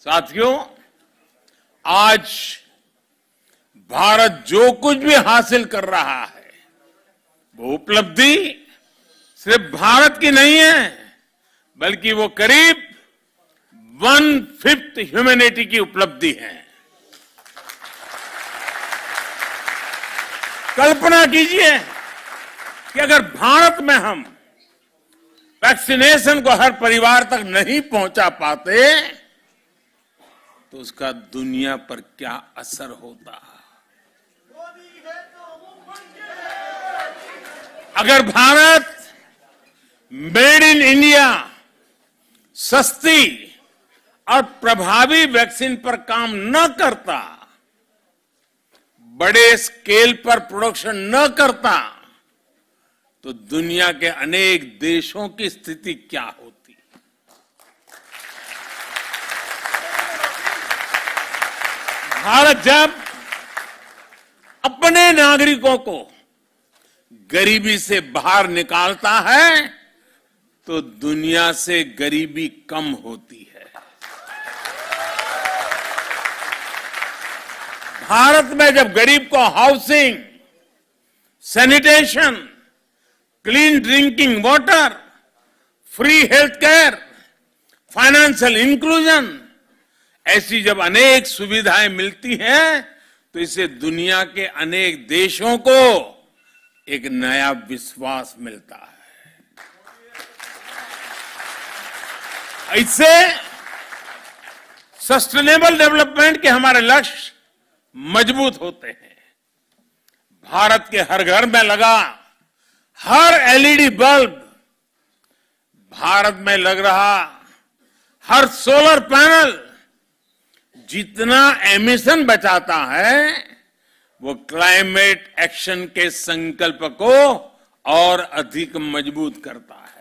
साथियों आज भारत जो कुछ भी हासिल कर रहा है वो उपलब्धि सिर्फ भारत की नहीं है बल्कि वो करीब वन फिफ्थ ह्यूमैनिटी की उपलब्धि है कल्पना कीजिए कि अगर भारत में हम वैक्सीनेशन को हर परिवार तक नहीं पहुंचा पाते तो उसका दुनिया पर क्या असर होता अगर भारत मेड इन इंडिया सस्ती और प्रभावी वैक्सीन पर काम न करता बड़े स्केल पर प्रोडक्शन न करता तो दुनिया के अनेक देशों की स्थिति क्या होती भारत जब अपने नागरिकों को गरीबी से बाहर निकालता है तो दुनिया से गरीबी कम होती है भारत में जब गरीब को housing sanitation clean drinking water free health care financial inclusion ऐसी जब अनेक सुविधाएं मिलती हैं तो इससे दुनिया के अनेक देशों को एक नया विश्वास मिलता है इससे सस्टेनेबल डेवलपमेंट के हमारे लक्ष्य मजबूत होते हैं भारत के हर घर में लगा हर एलईडी बल्ब भारत में लग रहा हर सोलर पैनल जितना एमिशन बचाता है वो क्लाइमेट एक्शन के संकल्प को और अधिक मजबूत करता है